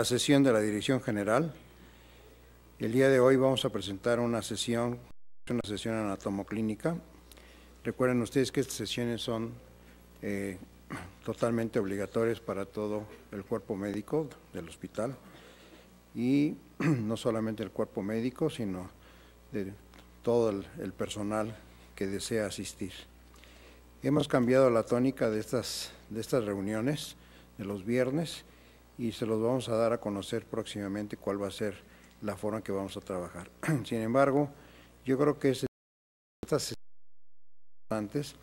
la sesión de la Dirección General. El día de hoy vamos a presentar una sesión, una sesión anatomoclínica. Recuerden ustedes que estas sesiones son eh, totalmente obligatorias para todo el cuerpo médico del hospital y no solamente el cuerpo médico, sino de todo el, personal que desea asistir. Hemos cambiado la tónica de estas, de estas reuniones de los viernes y se los vamos a dar a conocer próximamente cuál va a ser la forma que vamos a trabajar. Sin embargo, yo creo que estas sesiones importantes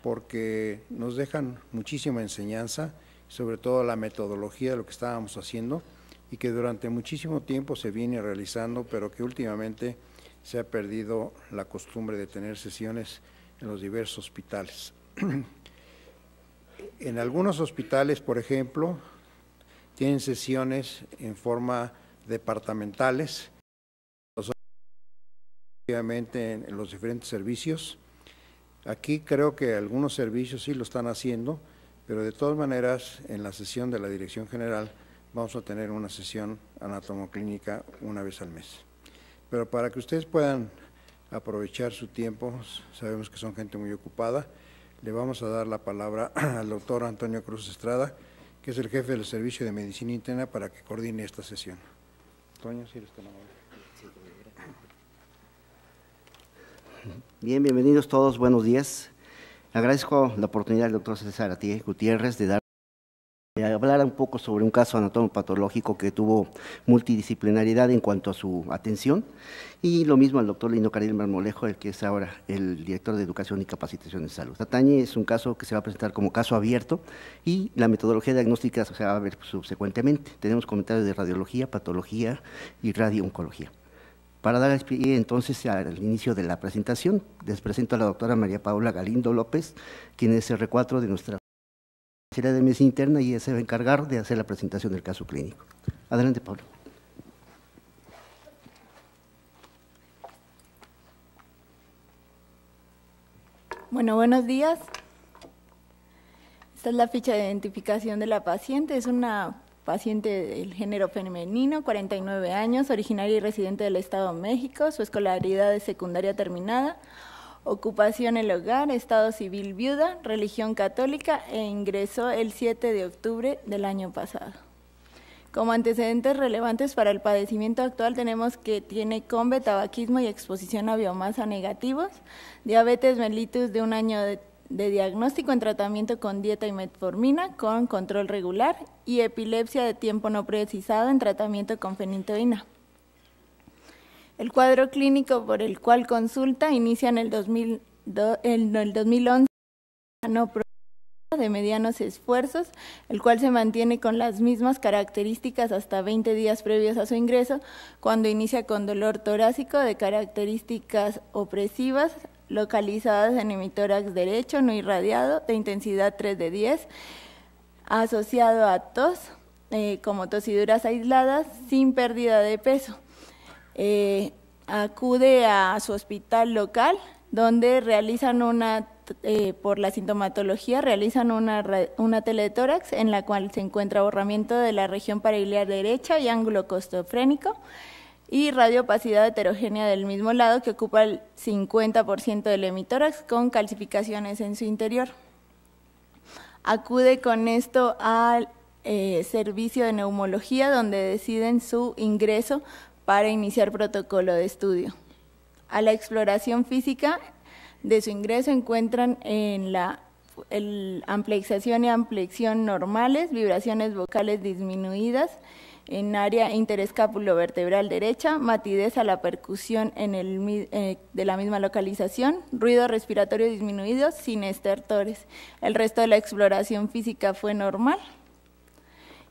porque nos dejan muchísima enseñanza, sobre todo la metodología de lo que estábamos haciendo y que durante muchísimo tiempo se viene realizando, pero que últimamente se ha perdido la costumbre de tener sesiones en los diversos hospitales. en algunos hospitales, por ejemplo, tienen sesiones en forma departamentales, obviamente en los diferentes servicios. Aquí creo que algunos servicios sí lo están haciendo, pero de todas maneras en la sesión de la Dirección General vamos a tener una sesión anatomoclínica una vez al mes. Pero para que ustedes puedan aprovechar su tiempo, sabemos que son gente muy ocupada, le vamos a dar la palabra al doctor Antonio Cruz Estrada, que es el jefe del Servicio de Medicina Interna, para que coordine esta sesión. Toño, si eres Bien, bienvenidos todos, buenos días. Agradezco la oportunidad del doctor César ti Gutiérrez de dar eh, Hablar un poco sobre un caso anatomopatológico que tuvo multidisciplinariedad en cuanto a su atención, y lo mismo al doctor Lino Caril Marmolejo, el que es ahora el director de Educación y Capacitación en Salud. Atañe es un caso que se va a presentar como caso abierto y la metodología diagnóstica se va a ver subsecuentemente. Tenemos comentarios de radiología, patología y radiooncología. Para dar entonces al inicio de la presentación, les presento a la doctora María Paula Galindo López, quien es R4 de nuestra Secretaría de Medicina Interna y se va a encargar de hacer la presentación del caso clínico. Adelante, Pablo. Bueno, buenos días. Esta es la ficha de identificación de la paciente. Es una paciente del género femenino, 49 años, originaria y residente del Estado de México, su escolaridad es secundaria terminada, ocupación el hogar, estado civil viuda, religión católica e ingresó el 7 de octubre del año pasado. Como antecedentes relevantes para el padecimiento actual tenemos que tiene combe, tabaquismo y exposición a biomasa negativos, diabetes mellitus de un año de, de diagnóstico en tratamiento con dieta y metformina con control regular y epilepsia de tiempo no precisado en tratamiento con fenitoína. El cuadro clínico por el cual consulta inicia en el, 2011 de medianos esfuerzos, el cual se mantiene con las mismas características hasta 20 días previos a su ingreso, cuando inicia con dolor torácico de características opresivas localizadas en tórax derecho no irradiado de intensidad 3 de 10, asociado a tos, eh, como tosiduras aisladas, sin pérdida de peso. Eh, acude a su hospital local, donde realizan una, eh, por la sintomatología, realizan una, teletórax en la cual se encuentra borramiento de la región pariliar derecha y ángulo costofrénico y radiopacidad heterogénea del mismo lado que ocupa el 50% del hemitórax con calcificaciones en su interior. Acude con esto al eh, servicio de neumología donde deciden su ingreso para iniciar protocolo de estudio. A la exploración física de su ingreso encuentran en la el, ampliación y ampliación normales, vibraciones vocales disminuidas en área interescapulo-vertebral derecha, matidez a la percusión en el, eh, de la misma localización, ruido respiratorio disminuido sin estertores. El resto de la exploración física fue normal.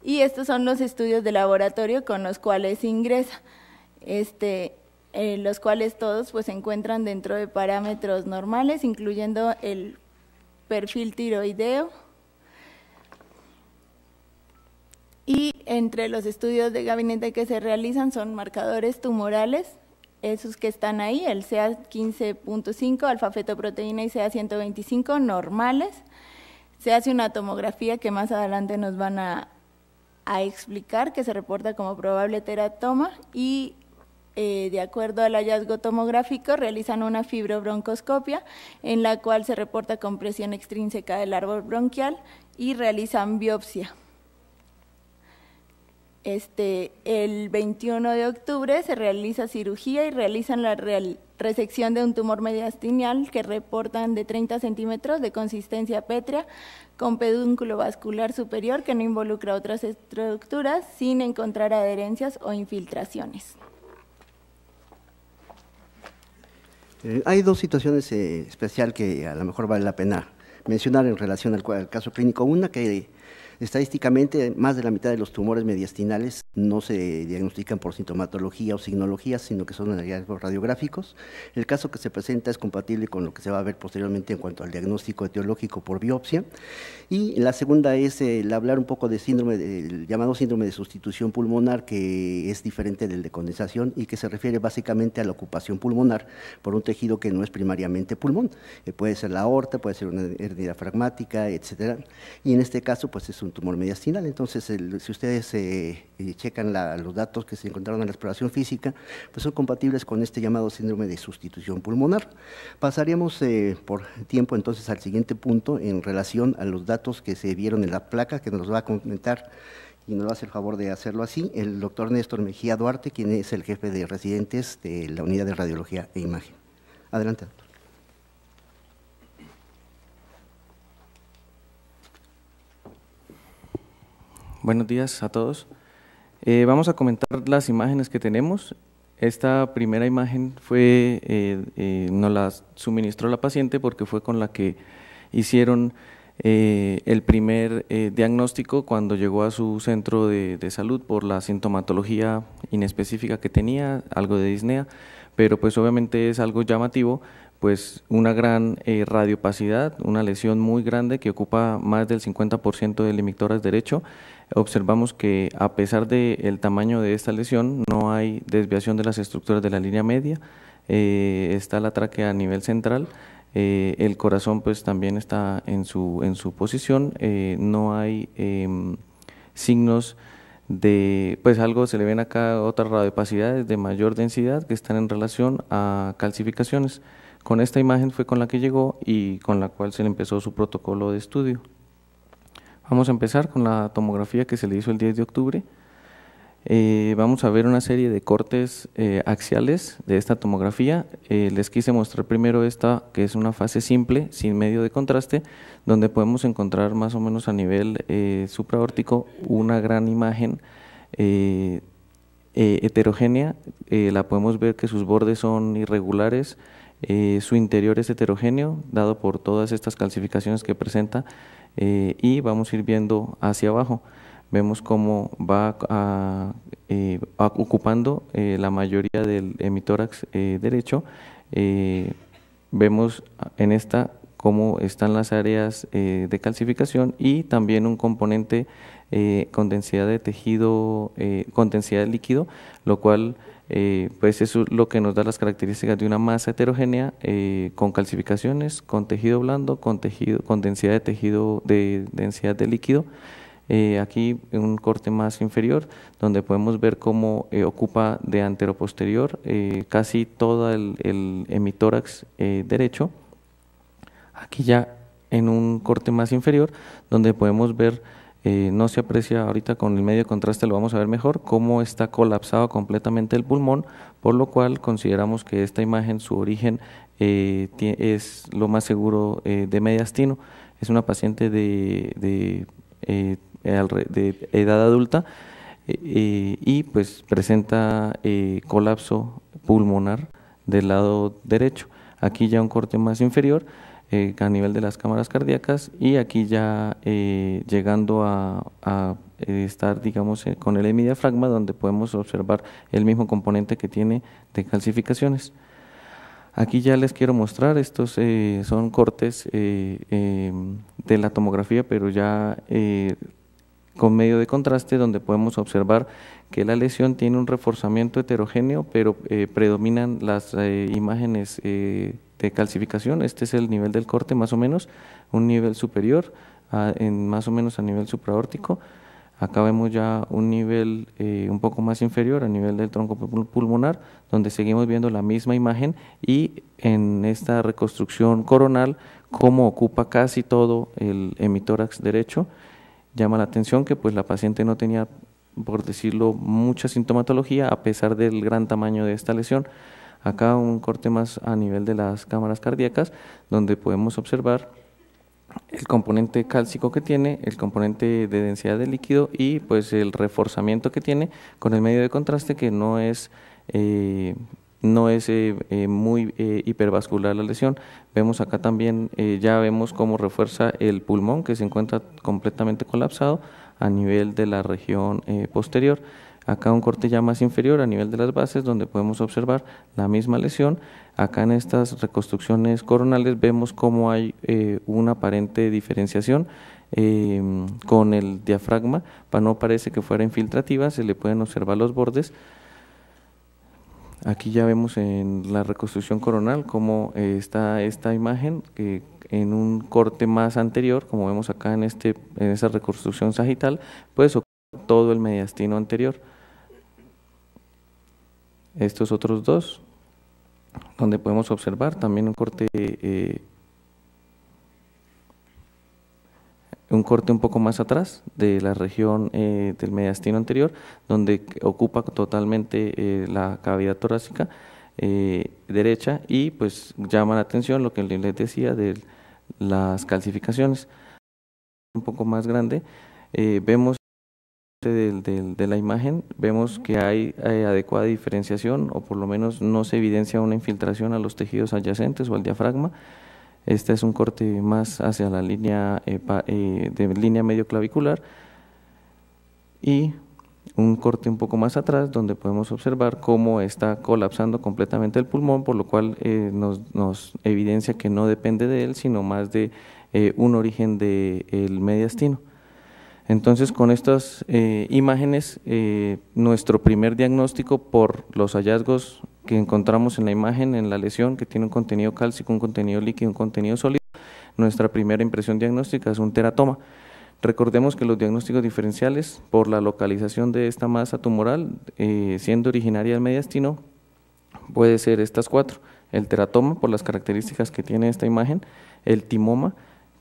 Y estos son los estudios de laboratorio con los cuales ingresa. Este, eh, los cuales todos pues, se encuentran dentro de parámetros normales, incluyendo el perfil tiroideo. Y entre los estudios de gabinete que se realizan son marcadores tumorales, esos que están ahí, el CA15.5, alfa-fetoproteína y CA125 normales. Se hace una tomografía que más adelante nos van a, a explicar, que se reporta como probable teratoma y eh, de acuerdo al hallazgo tomográfico, realizan una fibrobroncoscopia en la cual se reporta compresión extrínseca del árbol bronquial y realizan biopsia. Este, el 21 de octubre se realiza cirugía y realizan la resección de un tumor mediastinial que reportan de 30 centímetros de consistencia pétrea con pedúnculo vascular superior que no involucra otras estructuras sin encontrar adherencias o infiltraciones. Eh, hay dos situaciones eh, especial que a lo mejor vale la pena mencionar en relación al, al caso clínico. Una que Estadísticamente, más de la mitad de los tumores mediastinales no se diagnostican por sintomatología o signología, sino que son hallazgos radiográficos. El caso que se presenta es compatible con lo que se va a ver posteriormente en cuanto al diagnóstico etiológico por biopsia. Y la segunda es el hablar un poco de síndrome, del llamado síndrome de sustitución pulmonar, que es diferente del de condensación y que se refiere básicamente a la ocupación pulmonar por un tejido que no es primariamente pulmón. Eh, puede ser la aorta, puede ser una hernia fragmática, etcétera. Y en este caso, pues es un tumor mediastinal. Entonces, si ustedes eh, eh, checan los datos que se encontraron en la exploración física, pues son compatibles con este llamado síndrome de sustitución pulmonar. Pasaríamos eh, por tiempo entonces al siguiente punto en relación a los datos que se vieron en la placa, que nos va a comentar y nos va a hacer el favor de hacerlo así, el doctor Néstor Mejía Duarte, quien es el jefe de residentes de la Unidad de Radiología e Imagen. Adelante, doctor. Buenos días a todos. Eh, vamos a comentar las imágenes que tenemos. Esta primera imagen fue, eh, eh nos la suministró la paciente porque fue con la que hicieron eh, el primer diagnóstico cuando llegó a su centro de, de, salud por la sintomatología inespecífica que tenía, algo de disnea, pero pues obviamente es algo llamativo pues una gran eh, radiopacidad, una lesión muy grande que ocupa más del 50% del limictoras derecho. Observamos que a pesar del el tamaño de esta lesión no hay desviación de las estructuras de la línea media, eh, está la tráquea a nivel central, eh, el corazón pues también está en su, en su posición, no hay em, signos de, pues algo se le ven acá otras radiopacidades de mayor densidad que están en relación a calcificaciones. Con esta imagen fue con la que llegó y con la cual se le empezó su protocolo de estudio. Vamos a empezar con la tomografía que se le hizo el 10 de octubre. Eh, vamos a ver una serie de cortes eh, axiales de esta tomografía. Eh, les quise mostrar primero esta, que es una fase simple, sin medio de contraste, donde podemos encontrar más o menos a nivel supraórtico una gran imagen heterogénea. la podemos ver que sus bordes son irregulares, eh, su interior es heterogéneo, dado por todas estas calcificaciones que presenta, eh, y vamos a ir viendo hacia abajo. Vemos cómo va eh, ocupando la mayoría del hemitórax derecho. vemos en esta cómo están las áreas de calcificación y también un componente con densidad de tejido, con densidad de líquido, lo cual eh, pues eso es lo que nos da las características de una masa heterogénea eh, con calcificaciones, con tejido blando, con, densidad de tejido de densidad de líquido. Eh, aquí aquí un corte más inferior donde podemos ver cómo ocupa de antero-posterior casi todo el, el derecho. Aquí ya en un corte más inferior donde podemos ver eh, no se aprecia ahorita con el medio contraste, lo vamos a ver mejor, cómo está colapsado completamente el pulmón, por lo cual consideramos que esta imagen, su origen eh, es lo más seguro eh, de mediastino. Es una paciente de, de, de edad adulta y pues presenta colapso pulmonar del lado derecho. Aquí ya un corte más inferior eh, a nivel de las cámaras cardíacas y aquí ya eh, llegando a, eh, estar, digamos, con el hemidiafragma donde podemos observar el mismo componente que tiene de calcificaciones. Aquí ya les quiero mostrar, estos son cortes de la tomografía, pero ya con medio de contraste donde podemos observar que la lesión tiene un reforzamiento heterogéneo, pero predominan las imágenes de calcificación. Este es el nivel del corte más o menos, un nivel superior, en, más o menos a nivel supraórtico. Acá vemos ya un nivel eh, un poco más inferior a nivel del tronco pulmonar, donde seguimos viendo la misma imagen y en esta reconstrucción coronal, como ocupa casi todo el hemitórax derecho, llama la atención que pues la paciente no tenía, por decirlo, mucha sintomatología a pesar del gran tamaño de esta lesión. Acá un corte más a nivel de las cámaras cardíacas, donde podemos observar el componente cálcico que tiene, el componente de densidad de líquido y pues el reforzamiento que tiene con el medio de contraste que no es eh, no es eh, eh, muy hipervascular la lesión. Vemos acá también, ya vemos cómo refuerza el pulmón que se encuentra completamente colapsado a nivel de la región posterior acá un corte ya más inferior a nivel de las bases donde podemos observar la misma lesión. Acá en estas reconstrucciones coronales vemos cómo hay eh, una aparente diferenciación em, con el diafragma, para no parece que fuera infiltrativa, se le pueden observar los bordes. Aquí ya vemos en la reconstrucción coronal cómo eh, está esta imagen que en un corte más anterior, como vemos acá en, este, en esa reconstrucción sagital, pues ocupar todo el mediastino anterior estos otros dos, donde podemos observar también un corte, eh, un corte un poco más atrás de la región eh, del mediastino anterior, donde ocupa totalmente eh, la cavidad torácica derecha y pues llama la atención lo que les decía de las calcificaciones. Un poco más grande, vemos de, la imagen vemos que hay adecuada diferenciación o por lo menos no se evidencia una infiltración a los tejidos adyacentes o al diafragma. Este es un corte más hacia la línea eh, eh, de línea medio clavicular y un corte un poco más atrás donde podemos observar cómo está colapsando completamente el pulmón, por lo cual eh, nos, nos, evidencia que no depende de él, sino más de un origen del mediastino. Entonces, con estas eh, imágenes, eh, nuestro primer diagnóstico por los hallazgos que encontramos en la imagen, en la lesión, que tiene un contenido cálcico, un contenido líquido, un contenido sólido, nuestra primera impresión diagnóstica es un teratoma. Recordemos que los diagnósticos diferenciales por la localización de esta masa tumoral, eh, siendo originaria del mediastino, puede ser estas cuatro. El teratoma por las características que tiene esta imagen, el timoma,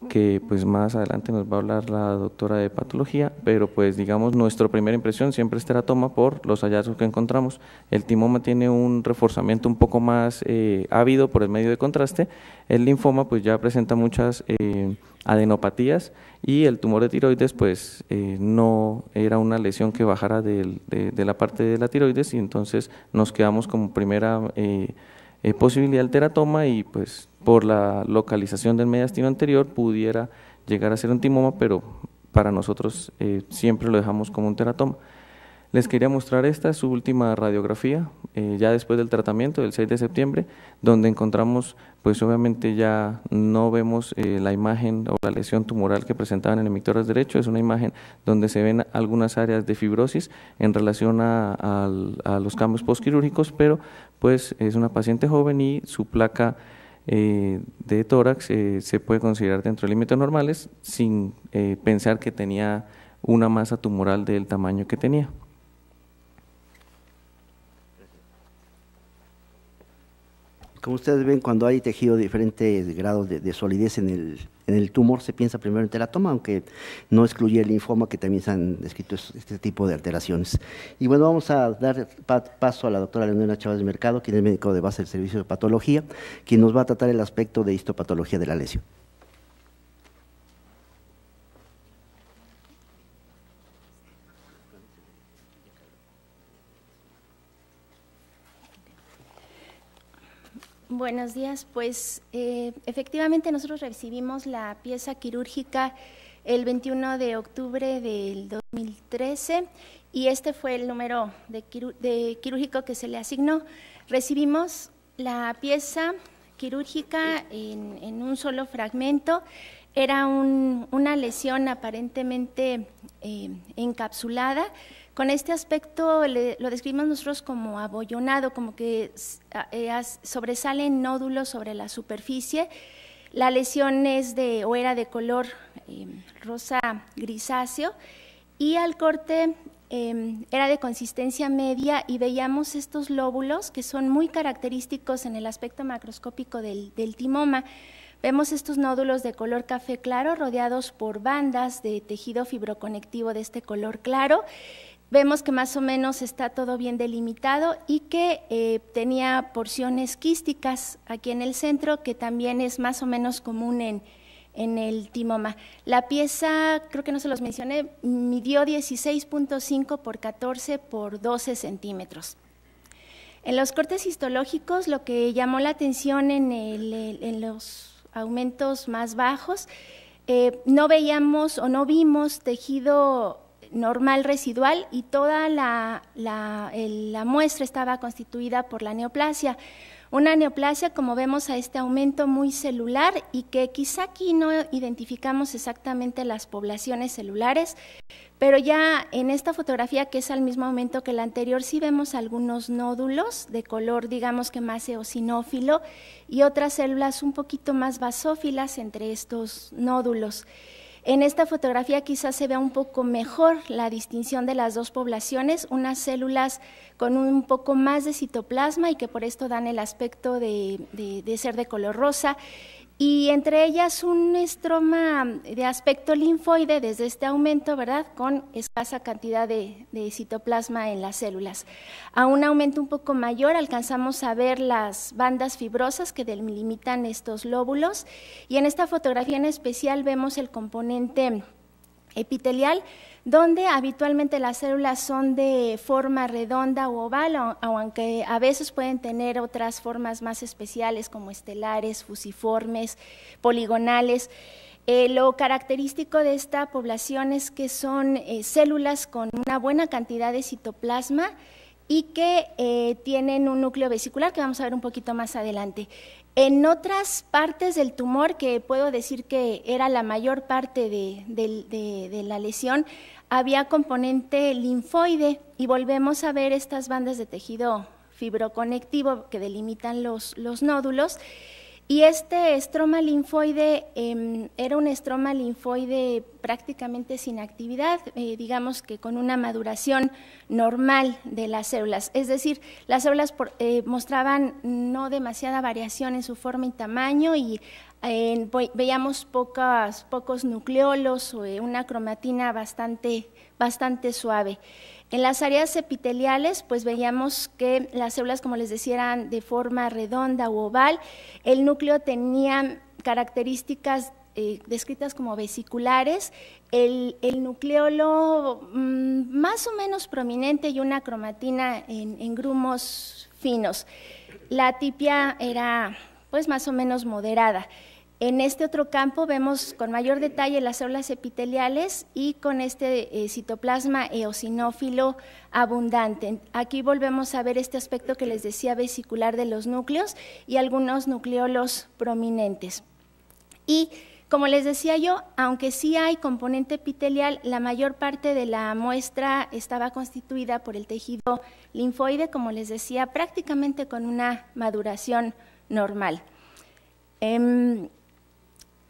que pues más adelante nos va a hablar la doctora de patología, pero pues digamos nuestra primera impresión siempre es teratoma por los hallazgos que encontramos. El timoma tiene un reforzamiento un poco más eh, ávido por el medio de contraste, el linfoma pues ya presenta muchas eh, adenopatías y el tumor de tiroides pues eh, no era una lesión que bajara de, la parte de la tiroides y entonces nos quedamos como primera eh, posibilidad del teratoma y pues por la localización del mediastino anterior pudiera llegar a ser un timoma, pero para nosotros eh, siempre lo dejamos como un teratoma. Les quería mostrar esta, su última radiografía, eh, ya después del tratamiento del 6 de septiembre, donde encontramos, pues obviamente ya no vemos eh, la imagen o la lesión tumoral que presentaban en el emictoras derecho, es una imagen donde se ven algunas áreas de fibrosis en relación a, los cambios postquirúrgicos, pero pues es una paciente joven y su placa eh, de tórax se puede considerar dentro de límites normales sin pensar que tenía una masa tumoral del tamaño que tenía. Como ustedes ven, cuando hay tejido de diferentes grados de, solidez en el, tumor, se piensa primero en teratoma, aunque no excluye el linfoma, que también se han descrito este tipo de alteraciones. Y bueno, vamos a dar paso a la doctora Leonora Chávez Mercado, quien es médico de base del Servicio de Patología, quien nos va a tratar el aspecto de histopatología de la lesión. Buenos días. Pues eh, efectivamente nosotros recibimos la pieza quirúrgica el 21 de octubre del 2013 y este fue el número de, quirúrgico que se le asignó. Recibimos la pieza quirúrgica en, un solo fragmento. Era una lesión aparentemente eh, encapsulada con este aspecto lo describimos nosotros como abollonado, como que eh, sobresalen nódulos sobre la superficie. La lesión es de o era de color em, rosa grisáceo y al corte em, era de consistencia media y veíamos estos lóbulos que son muy característicos en el aspecto macroscópico del, del timoma. Vemos estos nódulos de color café claro rodeados por bandas de tejido fibroconectivo de este color claro Vemos que más o menos está todo bien delimitado y que eh, tenía porciones quísticas aquí en el centro, que también es más o menos común en, en el timoma. La pieza, creo que no se los mencioné, midió 16.5 por 14 por 12 centímetros. En los cortes histológicos, lo que llamó la atención en, los aumentos más bajos, eh, no veíamos o no vimos tejido normal residual y toda la, muestra estaba constituida por la neoplasia. Una neoplasia, como vemos, a este aumento muy celular y que quizá aquí no identificamos exactamente las poblaciones celulares, pero ya en esta fotografía, que es al mismo aumento que la anterior, sí vemos algunos nódulos de color, digamos que más eosinófilo, y otras células un poquito más basófilas entre estos nódulos. En esta fotografía quizás se vea un poco mejor la distinción de las dos poblaciones, unas células con un poco más de citoplasma y que por esto dan el aspecto de, de ser de color rosa y entre ellas un estroma de aspecto linfoide desde este aumento, ¿verdad?, con escasa cantidad de, de, citoplasma en las células. A un aumento un poco mayor alcanzamos a ver las bandas fibrosas que delimitan estos lóbulos y en esta fotografía en especial vemos el componente epitelial donde habitualmente las células son de forma redonda o oval, aunque a veces pueden tener otras formas más especiales como estelares, fusiformes, poligonales. Eh, lo característico de esta población es que son eh, células con una buena cantidad de citoplasma y que eh, tienen un núcleo vesicular que vamos a ver un poquito más adelante. En otras partes del tumor, que puedo decir que era la mayor parte de la lesión, había componente linfoide y volvemos a ver estas bandas de tejido fibroconectivo que delimitan los, los nódulos. Y este estroma linfoide em, era un estroma linfoide prácticamente sin actividad, eh, digamos que con una maduración normal de las células. Es decir, las células eh, mostraban no demasiada variación en su forma y tamaño y veíamos pocas, pocos nucleolos o eh, una cromatina bastante, bastante suave. En las áreas epiteliales, pues veíamos que las células, como les decía, eran de forma redonda u oval. El núcleo tenía características eh, descritas como vesiculares, el, nucleolo mm, más o menos prominente y una cromatina en, en grumos finos. La tipia era es pues, más o menos moderada. En este otro campo vemos con mayor detalle las células epiteliales y con este eh, citoplasma eosinófilo abundante. Aquí volvemos a ver este aspecto que les decía vesicular de los núcleos y algunos nucleolos prominentes. Y como les decía yo, aunque sí hay componente epitelial, la mayor parte de la muestra estaba constituida por el tejido linfoide, como les decía, prácticamente con una maduración normal. Em,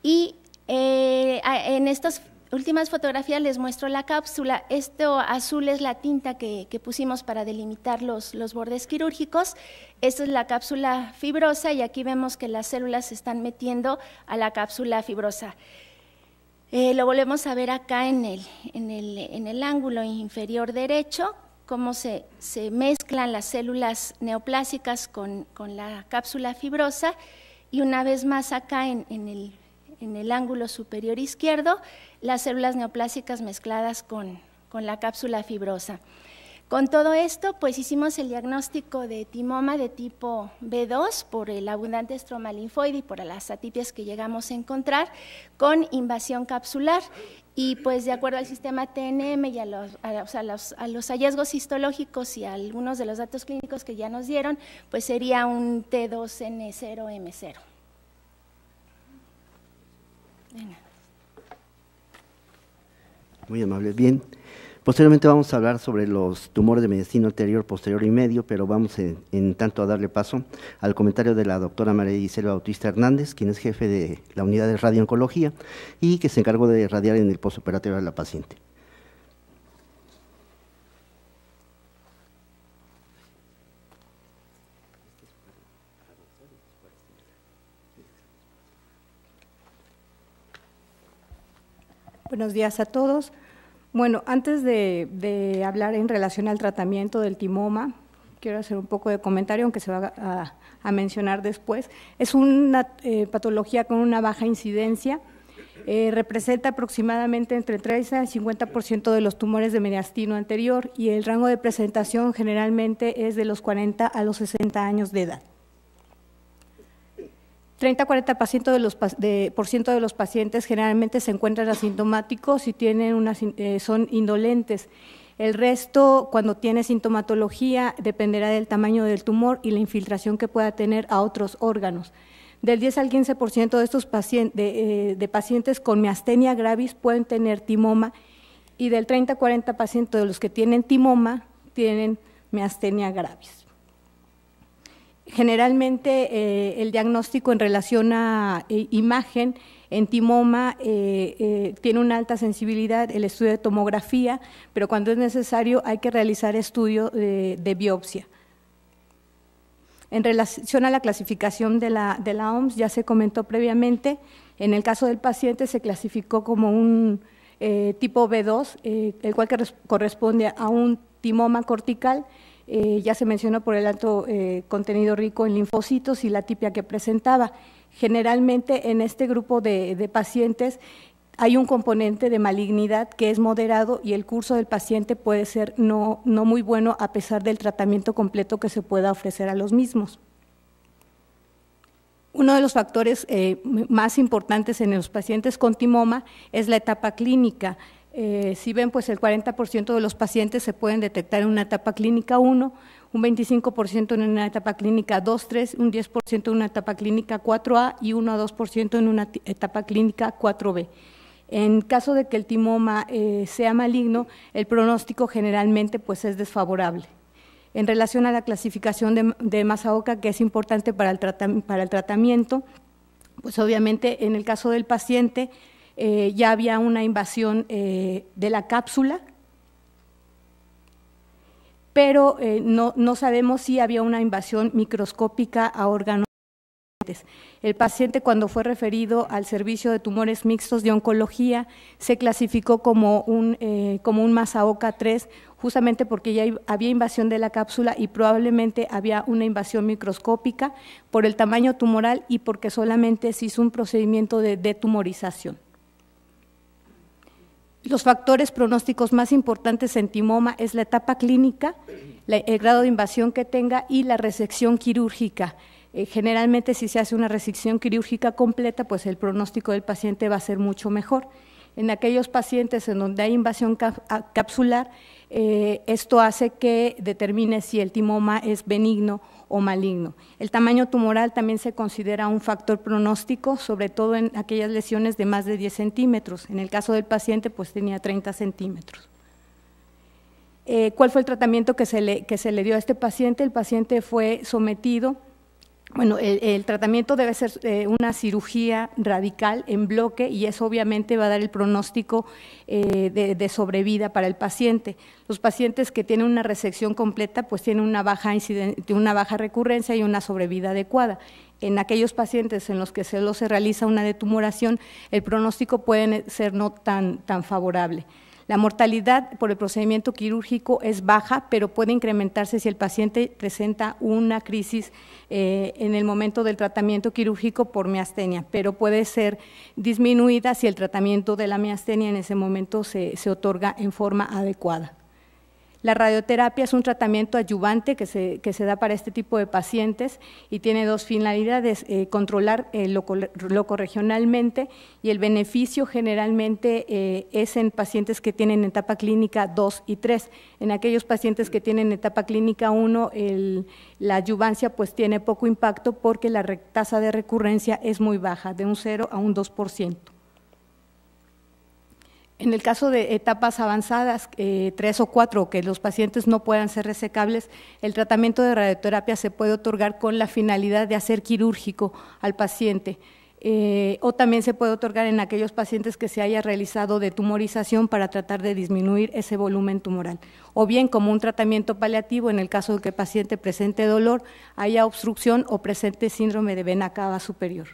y eh, en estas últimas fotografías les muestro la cápsula. Esto azul es la tinta que, pusimos para delimitar los, bordes quirúrgicos. Esta es la cápsula fibrosa y aquí vemos que las células se están metiendo a la cápsula fibrosa. Eh, lo volvemos a ver acá en el ángulo inferior derecho, cómo se, mezclan las células neoplásicas con, la cápsula fibrosa y una vez más acá en, el, ángulo superior izquierdo las células neoplásicas mezcladas con, con, la cápsula fibrosa. Con todo esto, pues hicimos el diagnóstico de timoma de tipo B2 por el abundante linfoide y por las atipias que llegamos a encontrar con invasión capsular y pues de acuerdo al sistema TNM y a los, o sea, los, a los, hallazgos histológicos y algunos de los datos clínicos que ya nos dieron, pues sería un T2N0M0. Muy amable. Bien, Posteriormente vamos a hablar sobre los tumores de medicina anterior, posterior y medio, pero vamos en, tanto a darle paso al comentario de la doctora María Isabel Bautista Hernández, quien es jefe de la unidad de radiooncología y que se encargó de radiar en el postoperatorio a la paciente. Buenos días a todos. Bueno, antes de, hablar en relación al tratamiento del timoma, quiero hacer un poco de comentario, aunque se va a, mencionar después. Es una eh, patología con una baja incidencia. Eh, representa aproximadamente entre 30 y 50% de los tumores de mediastino anterior y el rango de presentación generalmente es de los 40 a los 60 años de edad. 30-40% de los, por ciento de los pacientes generalmente se encuentran asintomáticos y tienen eh, son indolentes. El resto, cuando tiene sintomatología, dependerá del tamaño del tumor y la infiltración que pueda tener a otros órganos. Del 10 al 15% de estos pacientes, eh, de, pacientes con miastenia gravis pueden tener timoma y del 30-40% de los que tienen timoma tienen miastenia gravis. Generalmente eh, el diagnóstico en relación a eh, imagen en timoma eh, tiene una alta sensibilidad, el estudio de tomografía, pero cuando es necesario hay que realizar estudio de, biopsia. En relación a la clasificación de la, de OMS, ya se comentó previamente, en el caso del paciente se clasificó como un tipo B2, el cual corresponde a un timoma cortical, eh, ya se mencionó por el alto eh, contenido rico en linfocitos y la tipia que presentaba. Generalmente en este grupo de, pacientes hay un componente de malignidad que es moderado y el curso del paciente puede ser no, muy bueno a pesar del tratamiento completo que se pueda ofrecer a los mismos. Uno de los factores eh, más importantes en los pacientes con timoma es la etapa clínica. Eh, si ven, pues el 40% de los pacientes se pueden detectar en una etapa clínica 1, un 25% en una etapa clínica 2-3, un 10% en una etapa clínica 4A y 1 a 2% en una etapa clínica 4B. En caso de que el timoma eh, sea maligno, el pronóstico generalmente pues, es desfavorable. En relación a la clasificación de, masa oca, que es importante para el, para el tratamiento, pues obviamente en el caso del paciente, eh, ya había una invasión eh, de la cápsula, pero eh, no, sabemos si había una invasión microscópica a órganos. El paciente cuando fue referido al servicio de tumores mixtos de oncología se clasificó como un, como un Masaoka 3 justamente porque ya había invasión de la cápsula y probablemente había una invasión microscópica por el tamaño tumoral y porque solamente se hizo un procedimiento de detumorización. Los factores pronósticos más importantes en timoma es la etapa clínica, el grado de invasión que tenga y la resección quirúrgica. Eh, generalmente si se hace una resección quirúrgica completa, pues el pronóstico del paciente va a ser mucho mejor. En aquellos pacientes en donde hay invasión capsular, eh, esto hace que determine si el timoma es benigno o maligno. El tamaño tumoral también se considera un factor pronóstico, sobre todo en aquellas lesiones de más de 10 centímetros. En el caso del paciente, pues tenía 30 centímetros. Eh, ¿Cuál fue el tratamiento que se, le, que se le dio a este paciente? El paciente fue sometido bueno, el, tratamiento debe ser eh, una cirugía radical en bloque y eso obviamente va a dar el pronóstico eh, de, sobrevida para el paciente. Los pacientes que tienen una resección completa pues tienen una baja, una baja recurrencia y una sobrevida adecuada. En aquellos pacientes en los que solo se realiza una detumoración, el pronóstico puede ser no tan, tan favorable. La mortalidad por el procedimiento quirúrgico es baja, pero puede incrementarse si el paciente presenta una crisis eh, en el momento del tratamiento quirúrgico por miastenia, pero puede ser disminuida si el tratamiento de la miastenia en ese momento se, se otorga en forma adecuada. La radioterapia es un tratamiento ayudante que se, que se da para este tipo de pacientes y tiene dos finalidades, eh, controlar eh, loco, regionalmente y el beneficio generalmente eh, es en pacientes que tienen etapa clínica 2 y 3. En aquellos pacientes que tienen etapa clínica 1, la ayuvancia pues tiene poco impacto porque la tasa de recurrencia es muy baja, de un 0 a un 2%. En el caso de etapas avanzadas, eh, tres o cuatro, que los pacientes no puedan ser resecables, el tratamiento de radioterapia se puede otorgar con la finalidad de hacer quirúrgico al paciente. Eh, o también se puede otorgar en aquellos pacientes que se haya realizado de tumorización para tratar de disminuir ese volumen tumoral. O bien como un tratamiento paliativo en el caso de que el paciente presente dolor, haya obstrucción o presente síndrome de vena cava superior.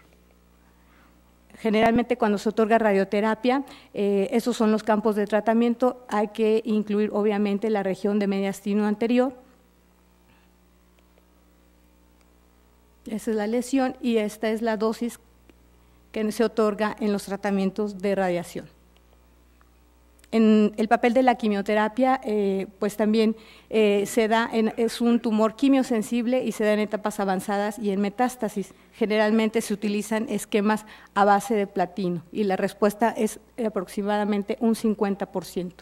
Generalmente cuando se otorga radioterapia, eh, esos son los campos de tratamiento. Hay que incluir obviamente la región de mediastino anterior. Esa es la lesión y esta es la dosis que se otorga en los tratamientos de radiación. En el papel de la quimioterapia, eh, pues también eh, se da en, es un tumor quimiosensible y se da en etapas avanzadas y en metástasis. Generalmente se utilizan esquemas a base de platino y la respuesta es aproximadamente un 50%.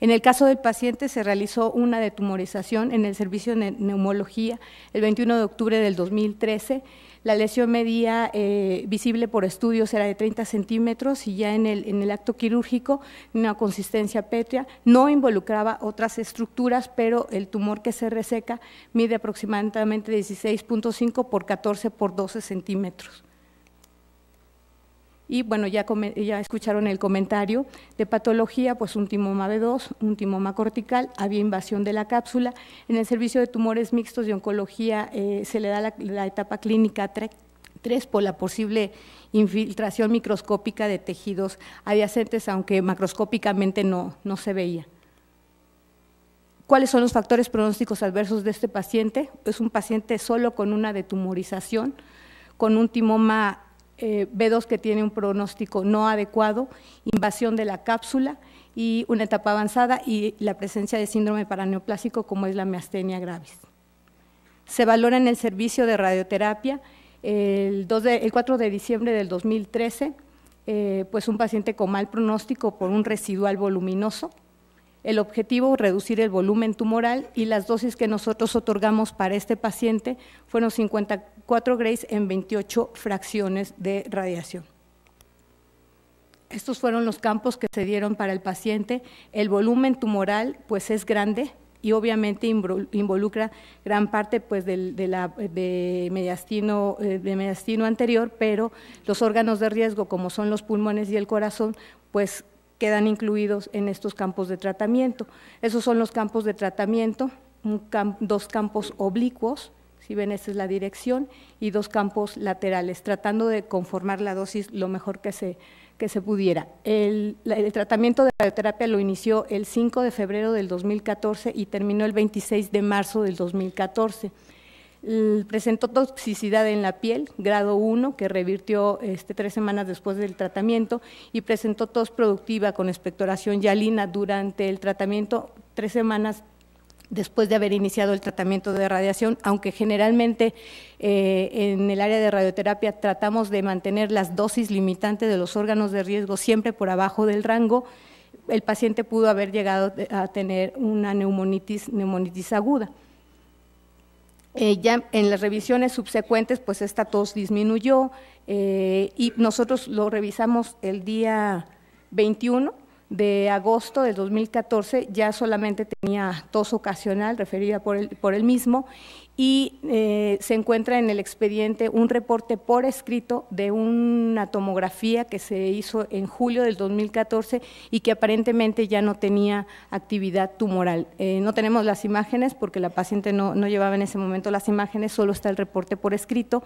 En el caso del paciente se realizó una detumorización en el servicio de neumología el 21 de octubre del 2013 la lesión media eh, visible por estudios era de 30 centímetros y ya en el, en el acto quirúrgico, una consistencia pétrea, no involucraba otras estructuras, pero el tumor que se reseca mide aproximadamente 16.5 por 14 por 12 centímetros. Y bueno, ya, escucharon el comentario de patología, pues un timoma B2, un timoma cortical, había invasión de la cápsula. En el servicio de tumores mixtos de oncología eh, se le da la, etapa clínica 3, por la posible infiltración microscópica de tejidos adyacentes, aunque macroscópicamente no, no se veía. ¿Cuáles son los factores pronósticos adversos de este paciente? Es pues un paciente solo con una detumorización, con un timoma eh, B2 que tiene un pronóstico no adecuado, invasión de la cápsula y una etapa avanzada y la presencia de síndrome paraneoplásico como es la miastenia gravis. Se valora en el servicio de radioterapia el, 4 de diciembre del 2013, eh, pues un paciente con mal pronóstico por un residual voluminoso, el objetivo, reducir el volumen tumoral y las dosis que nosotros otorgamos para este paciente fueron 54 grays en 28 fracciones de radiación. Estos fueron los campos que se dieron para el paciente. El volumen tumoral pues es grande, y obviamente involucra gran parte pues del de mediastino, eh, de mediastino anterior, pero los órganos de riesgo como son los pulmones y el corazón, pues quedan incluidos en estos campos de tratamiento. Esos son los campos de tratamiento, dos campos oblicuos, si ven, esta es la dirección, y dos campos laterales, tratando de conformar la dosis lo mejor que se, pudiera. El, el tratamiento de radioterapia lo inició el 5 de febrero del 2014 y terminó el 26 de marzo del 2014 presentó toxicidad en la piel, grado 1, que revirtió este, tres semanas después del tratamiento, y presentó tos productiva con expectoración yalina durante el tratamiento, tres semanas después de haber iniciado el tratamiento de radiación, aunque generalmente eh, en el área de radioterapia tratamos de mantener las dosis limitantes de los órganos de riesgo siempre por abajo del rango, el paciente pudo haber llegado a tener una neumonitis, neumonitis aguda. Eh, ya en las revisiones subsecuentes, pues esta tos disminuyó eh, y nosotros lo revisamos el día 21 de agosto del 2014, ya solamente tenía tos ocasional referida por el, por el mismo y eh, se encuentra en el expediente un reporte por escrito de una tomografía que se hizo en julio del 2014 y que aparentemente ya no tenía actividad tumoral. Eh, no tenemos las imágenes porque la paciente no, no llevaba en ese momento las imágenes, solo está el reporte por escrito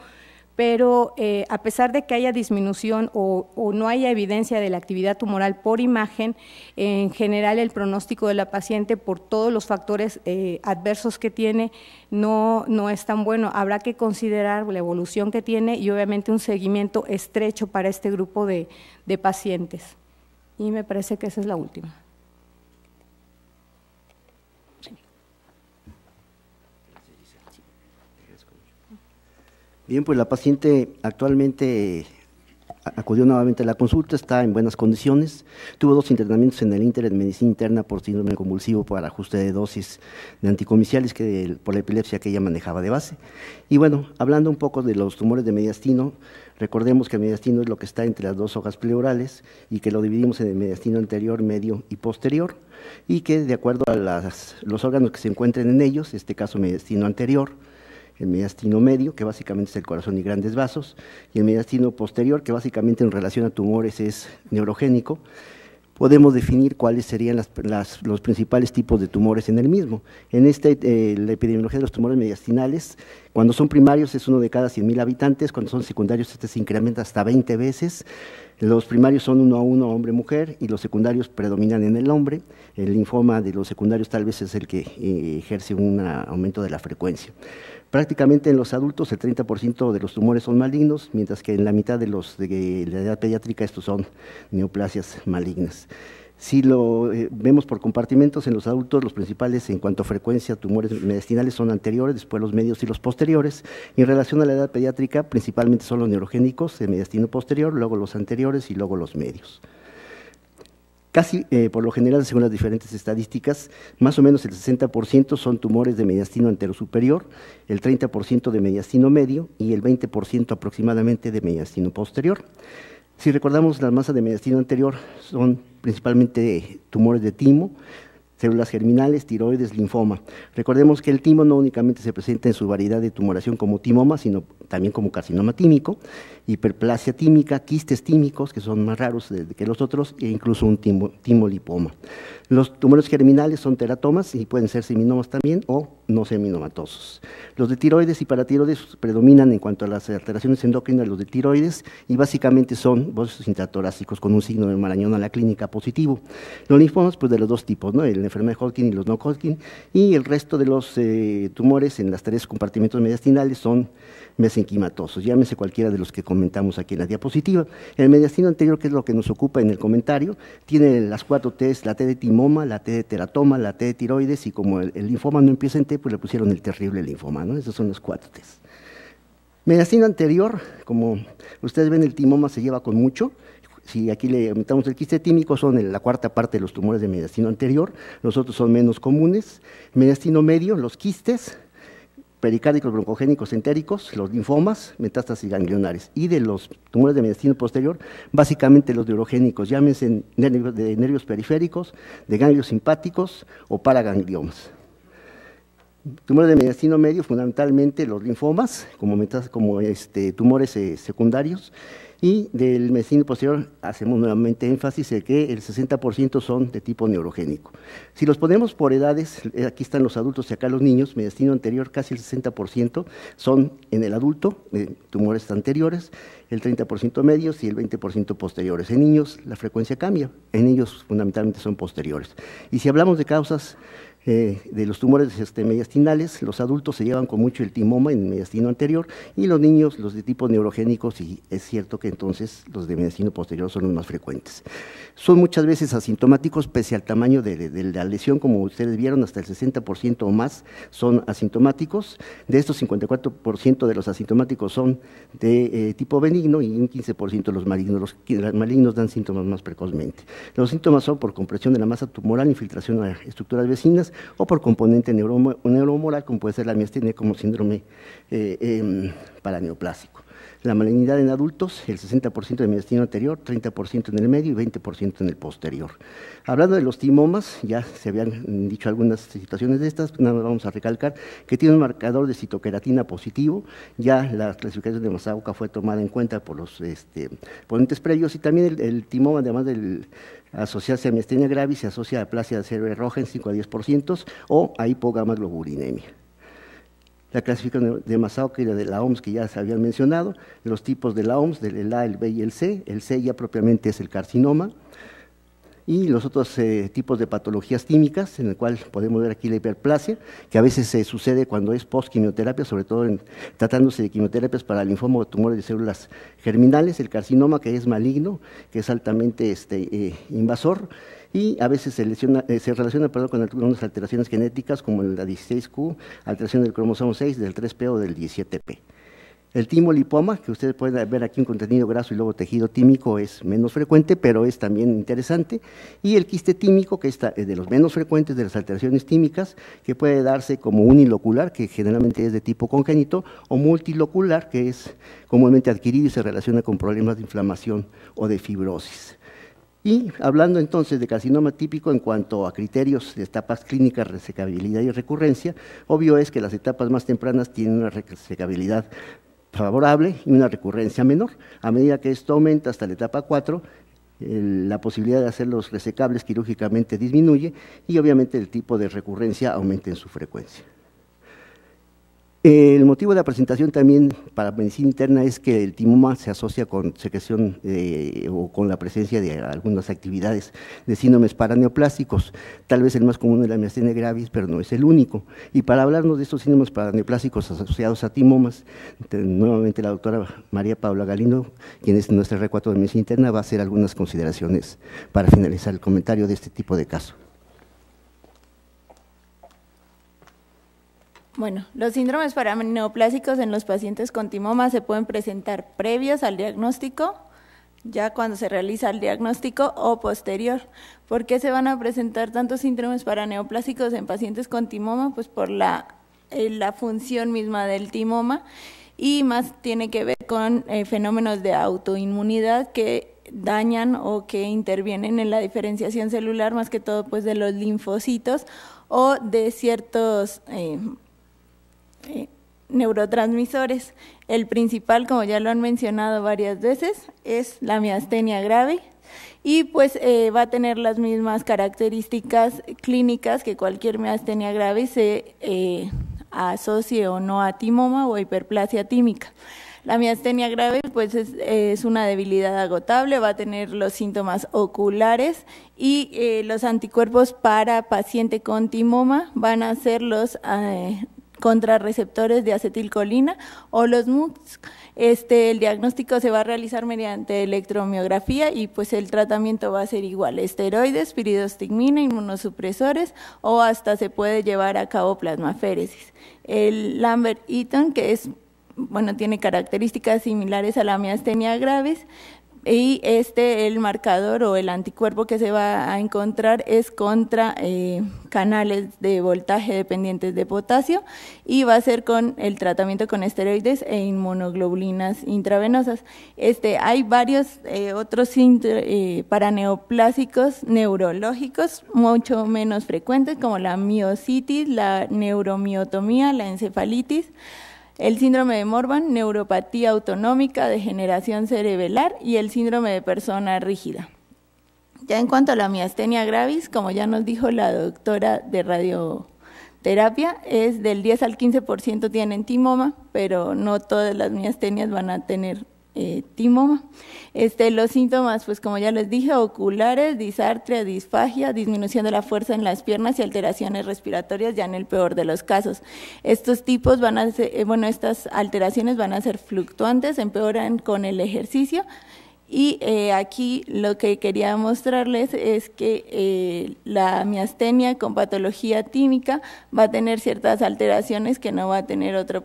pero eh, a pesar de que haya disminución o, no haya evidencia de la actividad tumoral por imagen, en general el pronóstico de la paciente por todos los factores eh, adversos que tiene no, es tan bueno. Habrá que considerar la evolución que tiene y obviamente un seguimiento estrecho para este grupo de pacientes. Y me parece que esa es la última. Bien, pues la paciente actualmente eh, acudió nuevamente a la consulta, está en buenas condiciones, tuvo dos internamientos en el Inter en medicina interna por síndrome convulsivo para ajuste de dosis de anticomiciales que, por la epilepsia que ella manejaba de base. Y bueno, hablando un poco de los tumores de mediastino, recordemos que el mediastino es lo que está entre las dos hojas pleurales y que lo dividimos en el mediastino anterior, medio y posterior y que de acuerdo a los órganos que se encuentren en ellos, este caso mediastino anterior, el mediastino medio, que básicamente es el corazón y grandes vasos, y el mediastino posterior, que básicamente en relación a tumores es neurogénico, podemos definir cuáles serían los principales tipos de tumores en el mismo. En esta eh, la epidemiología de los tumores mediastinales, cuando son primarios es uno de cada 100.000 habitantes, cuando son secundarios este se incrementa hasta 20 veces. Los primarios son uno a uno hombre-mujer y los secundarios predominan en el hombre. El linfoma de los secundarios tal vez es el que eh, ejerce un aumento de la frecuencia. Prácticamente en los adultos el 30% de los tumores son malignos, mientras que en la mitad de los de la edad pediátrica estos son neoplasias malignas. Si lo eh, vemos por compartimentos, en los adultos los principales en cuanto a frecuencia tumores mediastinales son anteriores, después los medios y los posteriores. Y en relación a la edad pediátrica, principalmente son los neurogénicos, el mediastino posterior, luego los anteriores y luego los medios. Casi, eh, por lo general, según las diferentes estadísticas, más o menos el 60% son tumores de mediastino superior, el 30% de mediastino medio y el 20% aproximadamente de mediastino posterior. Si recordamos, la masa de mediastino anterior son principalmente eh, tumores de timo, células germinales, tiroides, linfoma. Recordemos que el timo no únicamente se presenta en su variedad de tumoración como timoma, sino también como carcinoma tímico, hiperplasia tímica, quistes tímicos, que son más raros que los otros, e incluso un timo, timolipoma. Los tumores germinales son teratomas y pueden ser seminomas también o no seminomatosos. Los de tiroides y paratiroides predominan en cuanto a las alteraciones endocrinas los de tiroides y básicamente son bolsos intratorácicos con un signo de marañón a la clínica positivo. Los linfomas, pues de los dos tipos, ¿no? el enfermedad de Hodgkin y los no Hodgkin, y el resto de los eh, tumores en las tres compartimentos mediastinales son mesenquimatosos, llámese cualquiera de los que comentamos aquí en la diapositiva. El mediastino anterior, que es lo que nos ocupa en el comentario, tiene las cuatro T's, la T de timoma, la T de teratoma, la T de tiroides, y como el linfoma no empieza en T, pues le pusieron el terrible linfoma, ¿no? Esos son los cuatro test. Mediastino anterior, como ustedes ven, el timoma se lleva con mucho. Si aquí le aumentamos el quiste tímico, son la cuarta parte de los tumores de mediastino anterior. Los otros son menos comunes. Mediastino medio, los quistes, pericárdicos broncogénicos entéricos, los linfomas, metástasis ganglionares. Y de los tumores de mediastino posterior, básicamente los neurogénicos, llámense de nervios periféricos, de ganglios simpáticos o paragangliomas. Tumores de mediastino medio, fundamentalmente los linfomas, como, metas, como este, tumores eh, secundarios, y del mediastino posterior hacemos nuevamente énfasis en que el 60% son de tipo neurogénico. Si los ponemos por edades, eh, aquí están los adultos y acá los niños, mediastino anterior casi el 60% son en el adulto, eh, tumores anteriores, el 30% medios y el 20% posteriores. En niños la frecuencia cambia, en ellos fundamentalmente son posteriores. Y si hablamos de causas eh, de los tumores este, mediastinales, los adultos se llevan con mucho el timoma en mediastino anterior y los niños los de tipo neurogénicos y es cierto que entonces los de mediastino posterior son los más frecuentes. Son muchas veces asintomáticos pese al tamaño de, la lesión, como ustedes vieron, hasta el 60% o más son asintomáticos. De estos 54% de los asintomáticos son de eh, tipo benigno y un 15% de los malignos. los malignos dan síntomas más precozmente. Los síntomas son por compresión de la masa tumoral, infiltración a estructuras vecinas, o por componente neuromoral, como puede ser la miastenia como síndrome eh, em, paraneoplásico. La malignidad en adultos, el 60% de miastenia anterior, 30% en el medio y 20% en el posterior. Hablando de los timomas, ya se habían dicho algunas situaciones de estas, nada más vamos a recalcar que tiene un marcador de citoqueratina positivo, ya la clasificación de Masauca fue tomada en cuenta por los este, ponentes previos y también el, el timoma, además del a miastenia gravis se asocia a plasia en 5 a 10% o a hipogama-globulinemia. La clasificación de Masao, que la de la OMS, que ya se habían mencionado, los tipos de la OMS, del A, el B y el C. El C ya propiamente es el carcinoma y los otros eh, tipos de patologías tímicas, en el cual podemos ver aquí la hiperplasia, que a veces se eh, sucede cuando es post-quimioterapia, sobre todo tratándose de quimioterapias para linfoma o tumores de células germinales, el carcinoma que es maligno, que es altamente este, eh, invasor, y a veces se, relaciona con algunas alteraciones genéticas como la 16Q, alteración del cromosoma 6, del 3P o del 17P. El timolipoma, que ustedes pueden ver aquí un contenido graso y luego tejido tímico, es menos frecuente, pero es también interesante. Y el quiste tímico, que es de los menos frecuentes de las alteraciones tímicas, que puede darse como unilocular, que generalmente es de tipo congénito, o multilocular, que es comúnmente adquirido y se relaciona con problemas de inflamación o de fibrosis. Y hablando entonces de carcinoma típico en cuanto a criterios de etapas clínicas, resecabilidad y recurrencia, obvio es que las etapas más tempranas tienen una resecabilidad favorable y una recurrencia menor. A medida que esto aumenta hasta la etapa 4, eh, la posibilidad de hacerlos resecables quirúrgicamente disminuye y obviamente el tipo de recurrencia aumenta en su frecuencia. El motivo de la presentación también para medicina interna es que el timoma se asocia con secreción eh, o con la presencia de algunas actividades de síndromes paraneoplásticos. Tal vez el más común es la miastenia gravis, pero no es el único. Y para hablarnos de estos síndromes paraneoplásticos asociados a timomas, nuevamente la doctora María Paula Galindo, quien es nuestra r de medicina interna, va a hacer algunas consideraciones para finalizar el comentario de este tipo de casos. Bueno, los síndromes paraneoplásicos en los pacientes con timoma se pueden presentar previos al diagnóstico, ya cuando se realiza el diagnóstico o posterior. ¿Por qué se van a presentar tantos síndromes paraneoplásicos en pacientes con timoma? Pues por la, eh, función misma del timoma y más tiene que ver con eh, fenómenos de autoinmunidad que dañan o que intervienen en la diferenciación celular, más que todo pues de los linfocitos o de ciertos... Eh, eh, neurotransmisores. El principal, como ya lo han mencionado varias veces, es la miastenia grave y pues eh, va a tener las mismas características clínicas que cualquier miastenia grave se eh, asocie o no a timoma o hiperplasia tímica. La miastenia grave pues es, una debilidad agotable, va a tener los síntomas oculares y los anticuerpos para paciente con timoma van a ser los contra receptores de acetilcolina o los MUCs. Este, el diagnóstico se va a realizar mediante electromiografía y pues el tratamiento va a ser igual, esteroides, piridostigmina, inmunosupresores o hasta se puede llevar a cabo plasmaféresis. El Lambert-Eaton, que es bueno, tiene características similares a la miastenia graves, y este, el marcador o el anticuerpo que se va a encontrar es contra eh, canales de voltaje dependientes de potasio y va a ser con el tratamiento con esteroides e inmunoglobulinas intravenosas. Este, hay varios eh, otros eh, paraneoplásicos neurológicos mucho menos frecuentes como la miocitis, la neuromiotomía, la encefalitis el síndrome de Morvan, neuropatía autonómica, degeneración cerebelar y el síndrome de persona rígida. Ya en cuanto a la miastenia gravis, como ya nos dijo la doctora de radioterapia, es del 10 al 15% tienen timoma, pero no todas las miastenias van a tener eh, timo, Este, los síntomas, pues como ya les dije, oculares, disartria, disfagia, disminución de la fuerza en las piernas y alteraciones respiratorias, ya en el peor de los casos. Estos tipos van a eh, bueno, estas alteraciones van a ser fluctuantes, empeoran con el ejercicio y eh, aquí lo que quería mostrarles es que eh, la miastenia con patología tímica va a tener ciertas alteraciones que no va a tener otro,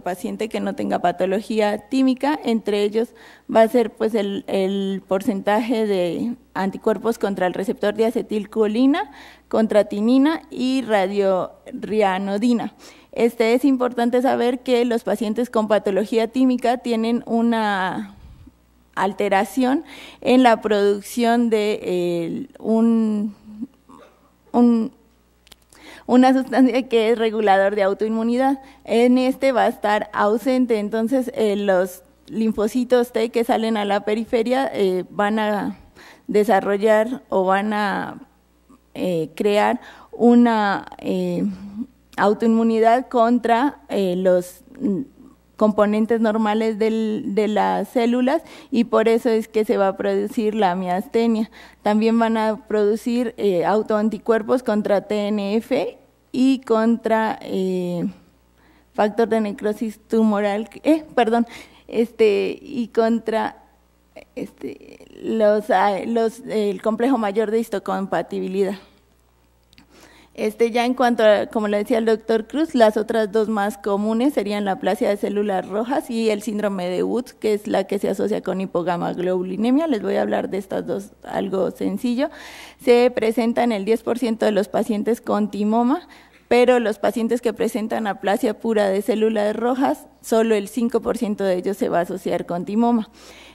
paciente que no tenga patología tímica. Entre ellos va a ser pues, el, porcentaje de anticuerpos contra el receptor de acetilcolina, contra tinina y radiorianodina. Este es importante saber que los pacientes con patología tímica tienen una alteración en la producción de un, una sustancia que es regulador de autoinmunidad. En este va a estar ausente, entonces eh, los linfocitos T que salen a la periferia eh, van a desarrollar o van a eh, crear una autoinmunidad contra los componentes normales de las células y por eso es que se va a producir la miastenia. También van a producir eh, autoanticuerpos contra TNF y contra eh, factor de necrosis tumoral, eh, perdón, este, y contra este, ah, el complejo mayor de histocompatibilidad. Este, ya en cuanto, a, como le decía el doctor Cruz, las otras dos más comunes serían la aplasia de células rojas y el síndrome de Woods, que es la que se asocia con hipogamaglobulinemia. Les voy a hablar de estas dos algo sencillo. Se presenta en el 10% de los pacientes con timoma, pero los pacientes que presentan aplasia pura de células rojas, solo el 5% de ellos se va a asociar con timoma.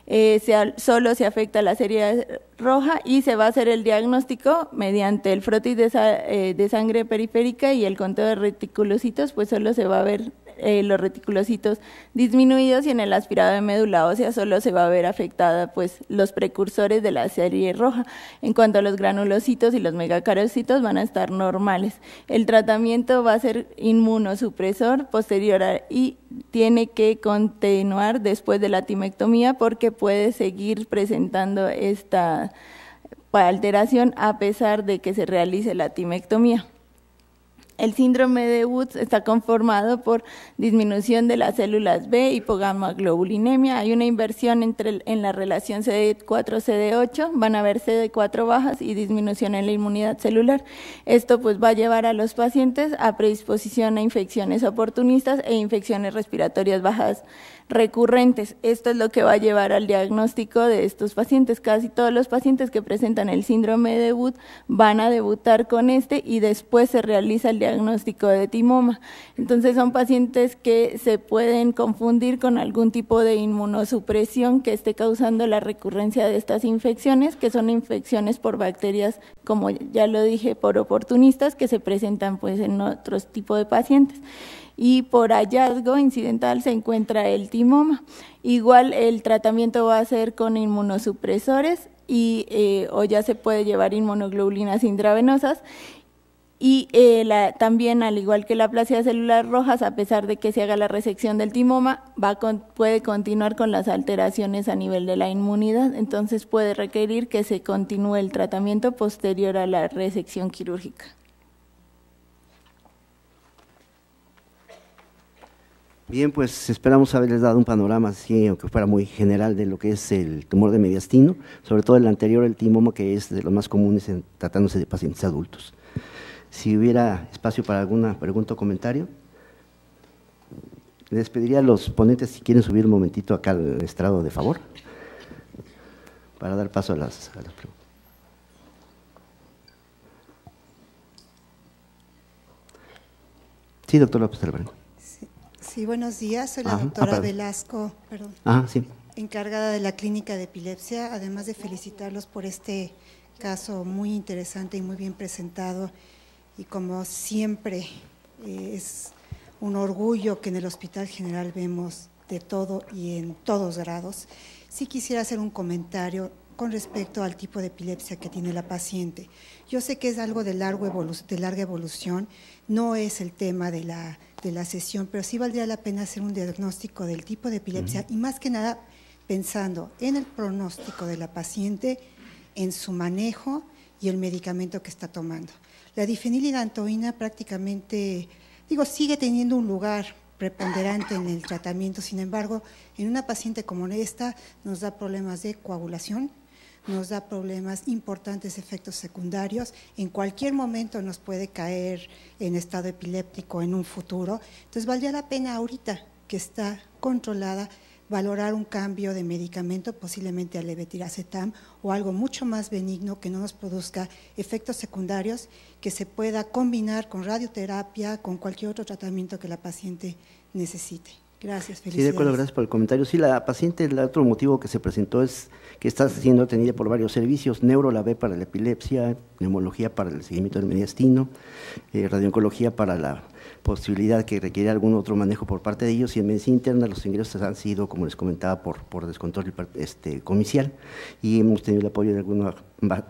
Eh, se, solo se afecta la serie roja y se va a hacer el diagnóstico mediante el frotis de, eh, de sangre periférica y el conteo de reticulocitos, pues solo se va a ver eh, los reticulocitos disminuidos y en el aspirado de médula ósea solo se va a ver afectada pues los precursores de la serie roja. En cuanto a los granulocitos y los megacarocitos van a estar normales. El tratamiento va a ser inmunosupresor posterior y tiene que continuar después de la timectomía porque puede seguir presentando esta alteración a pesar de que se realice la timectomía. El síndrome de Woods está conformado por disminución de las células B, globulinemia, hay una inversión entre, en la relación CD4-CD8, van a haber CD4 bajas y disminución en la inmunidad celular. Esto pues va a llevar a los pacientes a predisposición a infecciones oportunistas e infecciones respiratorias bajas recurrentes. Esto es lo que va a llevar al diagnóstico de estos pacientes. Casi todos los pacientes que presentan el síndrome de Wood van a debutar con este y después se realiza el diagnóstico de timoma. Entonces son pacientes que se pueden confundir con algún tipo de inmunosupresión que esté causando la recurrencia de estas infecciones, que son infecciones por bacterias, como ya lo dije, por oportunistas que se presentan pues en otros tipos de pacientes y por hallazgo incidental se encuentra el timoma. Igual el tratamiento va a ser con inmunosupresores y eh, o ya se puede llevar inmunoglobulinas intravenosas y eh, también, al igual que la plasia células rojas, a pesar de que se haga la resección del timoma, puede continuar con las alteraciones a nivel de la inmunidad, entonces puede requerir que se continúe el tratamiento posterior a la resección quirúrgica. Bien, pues esperamos haberles dado un panorama así, aunque fuera muy general, de lo que es el tumor de mediastino, sobre todo el anterior, el timoma, que es de los más comunes en tratándose de pacientes adultos. Si hubiera espacio para alguna pregunta o comentario, les pediría a los ponentes si quieren subir un momentito acá al estrado, de favor, para dar paso a las, preguntas. Sí, doctor López Sí, buenos días. Soy la ah, ah, doctora Velasco, ah, encargada de la clínica de epilepsia, además de felicitarlos por este caso muy interesante y muy bien presentado. Y como siempre, eh, es un orgullo que en el Hospital General vemos de todo y en todos grados. Sí quisiera hacer un comentario con respecto al tipo de epilepsia que tiene la paciente. Yo sé que es algo de, largo de larga evolución, no es el tema de la, sesión, pero sí valdría la pena hacer un diagnóstico del tipo de epilepsia y más que nada pensando en el pronóstico de la paciente, en su manejo y el medicamento que está tomando. La difenilidantoína prácticamente, digo, sigue teniendo un lugar preponderante en el tratamiento, sin embargo, en una paciente como esta nos da problemas de coagulación, nos da problemas importantes, efectos secundarios. En cualquier momento nos puede caer en estado epiléptico en un futuro. Entonces, valdría la pena ahorita que está controlada valorar un cambio de medicamento, posiblemente a levetiracetam o algo mucho más benigno que no nos produzca efectos secundarios, que se pueda combinar con radioterapia, con cualquier otro tratamiento que la paciente necesite. Gracias, felicidades. Sí, de acuerdo, gracias por el comentario. Sí, la paciente, el otro motivo que se presentó es que está siendo atendida por varios servicios, neuro la B para la epilepsia, neumología para el seguimiento del mediastino, eh, para la posibilidad que requiere algún otro manejo por parte de ellos y en medicina interna los ingresos han sido, como les comentaba, por, por descontrol este, comicial y hemos tenido el apoyo de alguna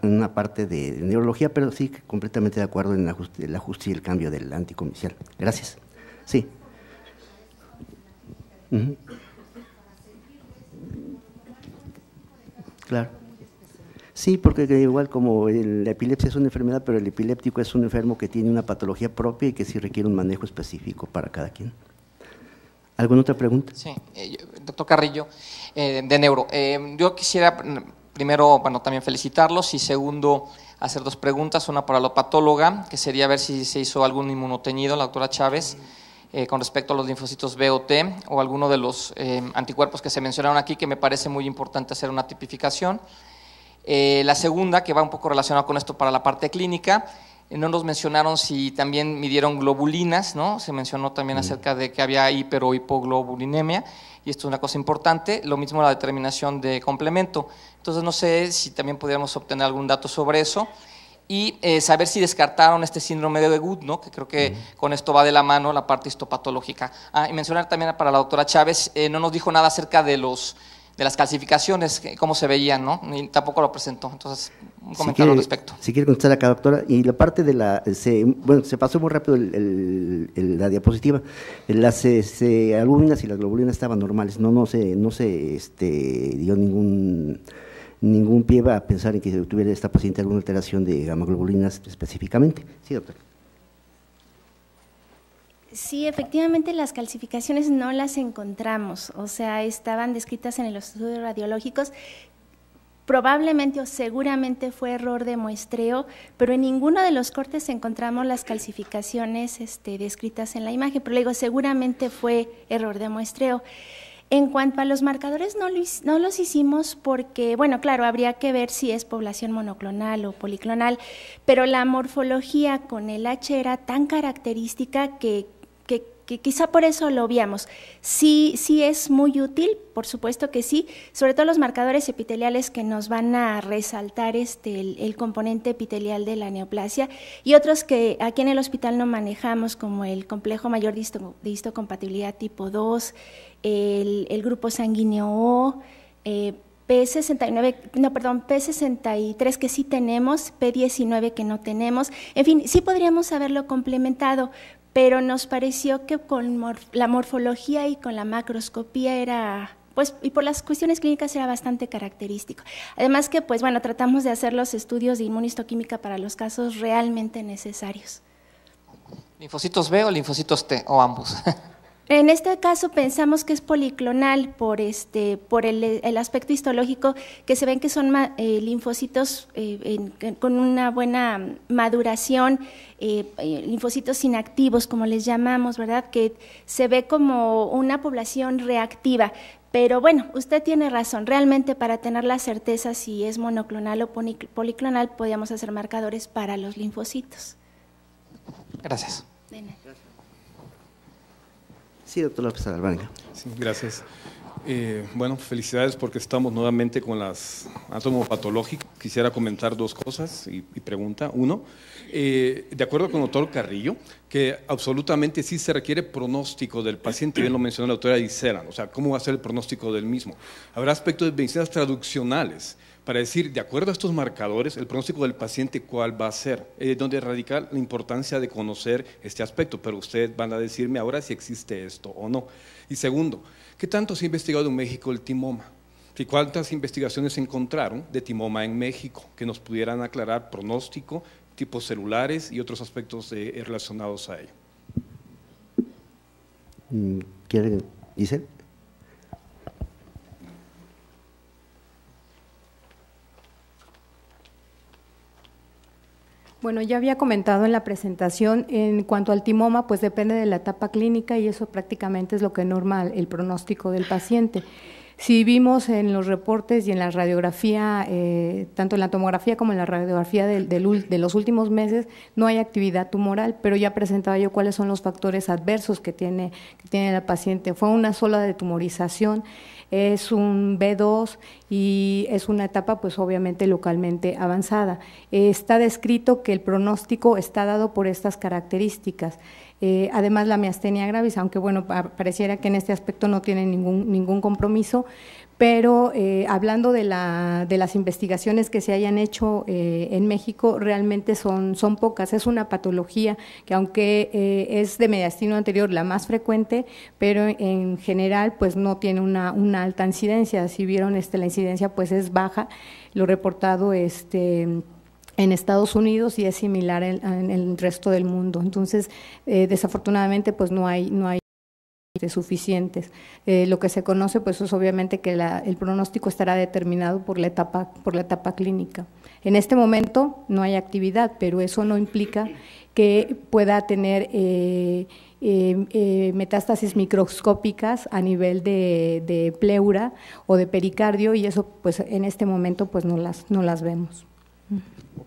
una parte de neurología, pero sí completamente de acuerdo en el ajuste, el ajuste y el cambio del anticomicial. Gracias. Sí. Claro. Sí, porque igual como la epilepsia es una enfermedad, pero el epiléptico es un enfermo que tiene una patología propia y que sí requiere un manejo específico para cada quien. ¿Alguna otra pregunta? Sí, eh, doctor Carrillo, eh, de Neuro. Eh, yo quisiera primero, bueno, también felicitarlos y segundo, hacer dos preguntas, una para la patóloga, que sería ver si se hizo algún inmunoteñido, la doctora Chávez. Eh, con respecto a los linfocitos B o T o alguno de los eh, anticuerpos que se mencionaron aquí, que me parece muy importante hacer una tipificación. Eh, la segunda, que va un poco relacionada con esto para la parte clínica, no nos mencionaron si también midieron globulinas, ¿no? Se mencionó también acerca de que había hiper o hipoglobulinemia, y esto es una cosa importante. Lo mismo la determinación de complemento. Entonces, no sé si también podríamos obtener algún dato sobre eso y eh, saber si descartaron este síndrome de Good, ¿no? que creo que con esto va de la mano la parte histopatológica. Ah, y mencionar también para la doctora Chávez, eh, no nos dijo nada acerca de los de las calcificaciones, cómo se veían, ¿no? tampoco lo presentó. Entonces, un comentario al respecto. Si quiere contestar acá, doctora. Y la parte de la. Se, bueno, se pasó muy rápido la diapositiva. Las se este, y las globulinas estaban normales. No, no se, no se este, dio ningún ningún pie va a pensar en que tuviera esta paciente alguna alteración de globulinas específicamente. Sí, doctor. Sí, efectivamente las calcificaciones no las encontramos, o sea, estaban descritas en los estudios radiológicos. Probablemente o seguramente fue error de muestreo, pero en ninguno de los cortes encontramos las calcificaciones este, descritas en la imagen. Pero le digo, seguramente fue error de muestreo. En cuanto a los marcadores, no, los, no los hicimos porque, bueno, claro, habría que ver si es población monoclonal o policlonal, pero la morfología con el H era tan característica que que, quizá por eso lo obviamos. Sí, sí es muy útil, por supuesto que sí, sobre todo los marcadores epiteliales que nos van a resaltar este, el, componente epitelial de la neoplasia y otros que aquí en el hospital no manejamos, como el complejo mayor de, histocompatibilidad tipo 2, el, grupo sanguíneo O, eh, P69, no, perdón, P63 que sí tenemos, P19 que no tenemos. En fin, sí podríamos haberlo complementado, pero nos pareció que con la morfología y con la macroscopía era pues, y por las cuestiones clínicas era bastante característico. Además que, pues bueno, tratamos de hacer los estudios de inmunistoquímica para los casos realmente necesarios. ¿Linfocitos B o linfocitos T o ambos? En este caso pensamos que es policlonal por, este, por el, aspecto histológico, que se ven que son eh, linfocitos eh, con una buena maduración, eh, linfocitos inactivos, como les llamamos, ¿verdad? Que se ve como una población reactiva. Pero bueno, usted tiene razón, realmente para tener la certeza si es monoclonal o policlonal, podríamos hacer marcadores para los linfocitos. Gracias. Sí, doctor López Sí, gracias. Eh, bueno, felicidades porque estamos nuevamente con las átomos patológicos. Quisiera comentar dos cosas y, pregunta. Uno, eh, de acuerdo con el doctor Carrillo, que absolutamente sí se requiere pronóstico del paciente, bien lo mencionó la doctora Dicera, o sea, cómo va a ser el pronóstico del mismo. Habrá aspectos de medicinas traduccionales para decir, de acuerdo a estos marcadores, el pronóstico del paciente cuál va a ser, es eh, donde radica la importancia de conocer este aspecto, pero ustedes van a decirme ahora si existe esto o no. Y segundo, ¿qué tanto se ha investigado en México el timoma? ¿Y cuántas investigaciones se encontraron de timoma en México que nos pudieran aclarar pronóstico, tipos celulares y otros aspectos eh, eh, relacionados a ello? Mm, ¿Quiere, dicen? Bueno, ya había comentado en la presentación, en cuanto al timoma, pues depende de la etapa clínica y eso prácticamente es lo que normal el pronóstico del paciente. Si vimos en los reportes y en la radiografía, eh, tanto en la tomografía como en la radiografía de los últimos meses, no hay actividad tumoral, pero ya presentaba yo cuáles son los factores adversos que tiene, que tiene la paciente. Fue una sola de tumorización, es un B2 y es una etapa pues obviamente localmente avanzada. está descrito que el pronóstico está dado por estas características. Eh, además la miastenia gravis, aunque bueno, pareciera que en este aspecto no tiene ningún, ningún compromiso, pero eh, hablando de, las investigaciones que se hayan hecho eh, en México, realmente son, son pocas. Es una patología que aunque eh, es de mediastino anterior la más frecuente, pero en general pues no tiene una, alta incidencia. Si vieron este, la incidencia pues es baja, lo reportado este, en Estados Unidos y es similar en, el resto del mundo. Entonces, desafortunadamente pues no hay, no hay suficientes. Eh, lo que se conoce, pues es obviamente que el pronóstico estará determinado por la, etapa, por la etapa clínica. En este momento no hay actividad, pero eso no implica que pueda tener eh, eh, metástasis microscópicas a nivel de, de, pleura o de pericardio y eso, pues en este momento, pues no las, no las vemos.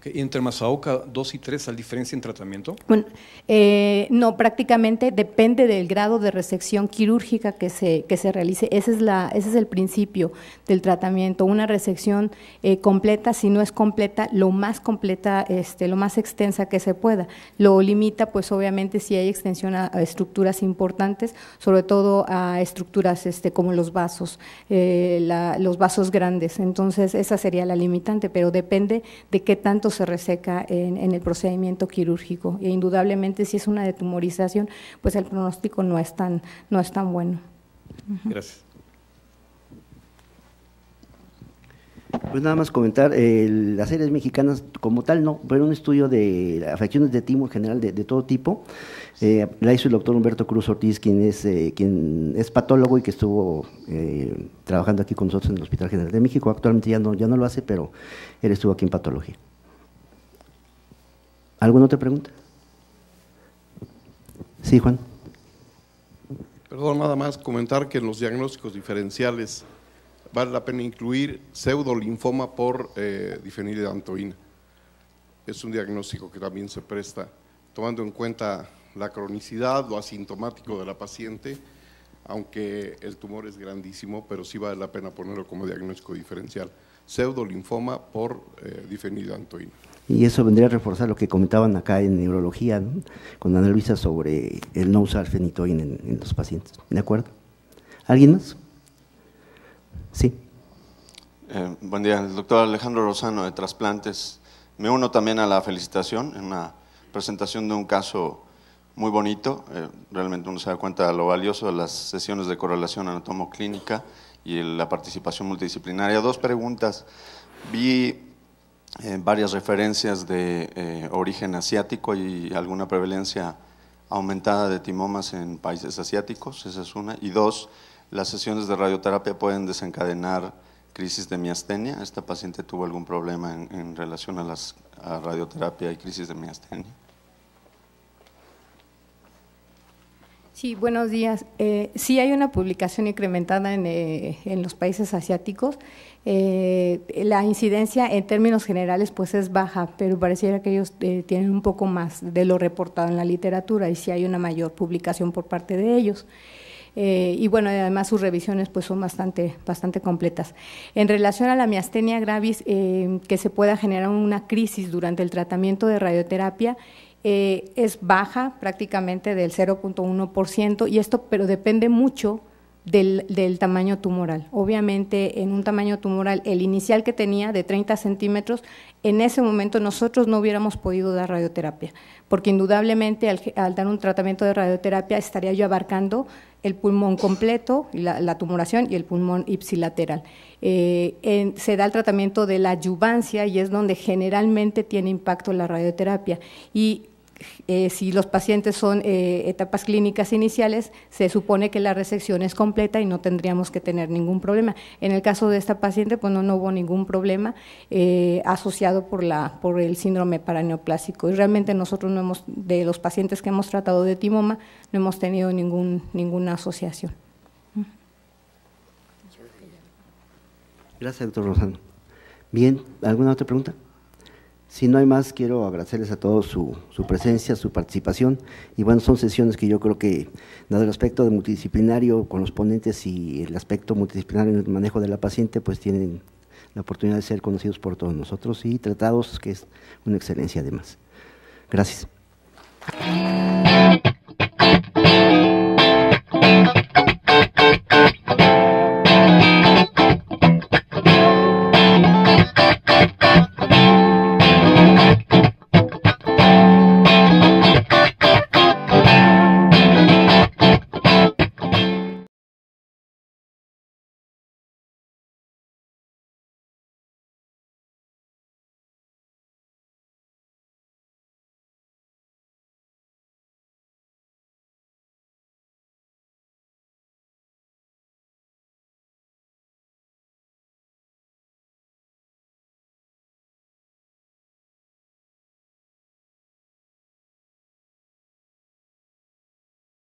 ¿Y entre Masaoka 2 y 3 hay diferencia en tratamiento? Bueno, eh, no, prácticamente depende del grado de resección quirúrgica que se, que se realice. Ese es, la, ese es el principio del tratamiento. Una resección eh, completa, si no es completa, lo más completa, este, lo más extensa que se pueda. Lo limita, pues obviamente, si hay extensión a, estructuras importantes, sobre todo a estructuras este, como los vasos, eh, los vasos grandes. Entonces, esa sería la limitante, pero depende de qué tanto se reseca en, el procedimiento quirúrgico. E indudablemente si es una detumorización, pues el pronóstico no es tan, no es tan bueno. Gracias. Pues nada más comentar, eh, las series mexicanas como tal no, pero un estudio de afecciones de timo en general de, todo tipo, eh, la hizo el doctor Humberto Cruz Ortiz, quien es, eh, quien es patólogo y que estuvo trabajando aquí con nosotros en el Hospital General de México, actualmente ya no, ya no lo hace, pero él estuvo aquí en patología. ¿Alguna otra pregunta? Sí, Juan. Perdón, nada más comentar que en los diagnósticos diferenciales vale la pena incluir pseudolinfoma por eh, de antoína, Es un diagnóstico que también se presta tomando en cuenta la cronicidad, o asintomático de la paciente aunque el tumor es grandísimo, pero sí vale la pena ponerlo como diagnóstico diferencial. Pseudolinfoma por eh, difenidantoína. Y eso vendría a reforzar lo que comentaban acá en neurología, con Ana Luisa, sobre el no usar fenitoína en, los pacientes. ¿De acuerdo? ¿Alguien más? Sí. Eh, buen día, el doctor Alejandro Rosano de Trasplantes. Me uno también a la felicitación en la presentación de un caso muy bonito. Eh, realmente uno se da cuenta de lo valioso de las sesiones de correlación anatomoclínica y la participación multidisciplinaria. Dos preguntas. Vi eh, varias referencias de eh, origen asiático y alguna prevalencia aumentada de timomas en países asiáticos, esa es una. Y dos, las sesiones de radioterapia pueden desencadenar crisis de miastenia. Esta paciente tuvo algún problema en, relación a, las, a radioterapia y crisis de miastenia. Sí, buenos días. Eh, sí hay una publicación incrementada en, eh, en los países asiáticos. Eh, la incidencia en términos generales pues es baja, pero pareciera que ellos eh, tienen un poco más de lo reportado en la literatura y sí hay una mayor publicación por parte de ellos. y bueno, además sus revisiones pues son bastante, bastante completas. En relación a la miastenia gravis, que se pueda generar una crisis durante el tratamiento de radioterapia, eh, es baja prácticamente del 0.1% y esto pero depende mucho del, tamaño tumoral. Obviamente en un tamaño tumoral, el inicial que tenía de 30 centímetros, en ese momento nosotros no hubiéramos podido dar radioterapia, porque indudablemente al, dar un tratamiento de radioterapia estaría yo abarcando el pulmón completo, la, tumoración y el pulmón ipsilateral. Eh, se da el tratamiento de la ayuvancia y es donde generalmente tiene impacto la radioterapia. Y eh, si los pacientes son eh, etapas clínicas iniciales, se supone que la resección es completa y no tendríamos que tener ningún problema. En el caso de esta paciente, pues no, hubo ningún problema eh, asociado por, la, por el síndrome paraneoplásico. Y realmente nosotros no hemos, de los pacientes que hemos tratado de timoma, no hemos tenido ningún, ninguna asociación. Gracias, doctor Rosano. Bien, ¿alguna otra pregunta? Si no hay más, quiero agradecerles a todos su, presencia, su participación. Y bueno, son sesiones que yo creo que, dado el aspecto de multidisciplinario con los ponentes y el aspecto multidisciplinario en el manejo de la paciente, pues tienen la oportunidad de ser conocidos por todos nosotros y tratados, que es una excelencia además. Gracias.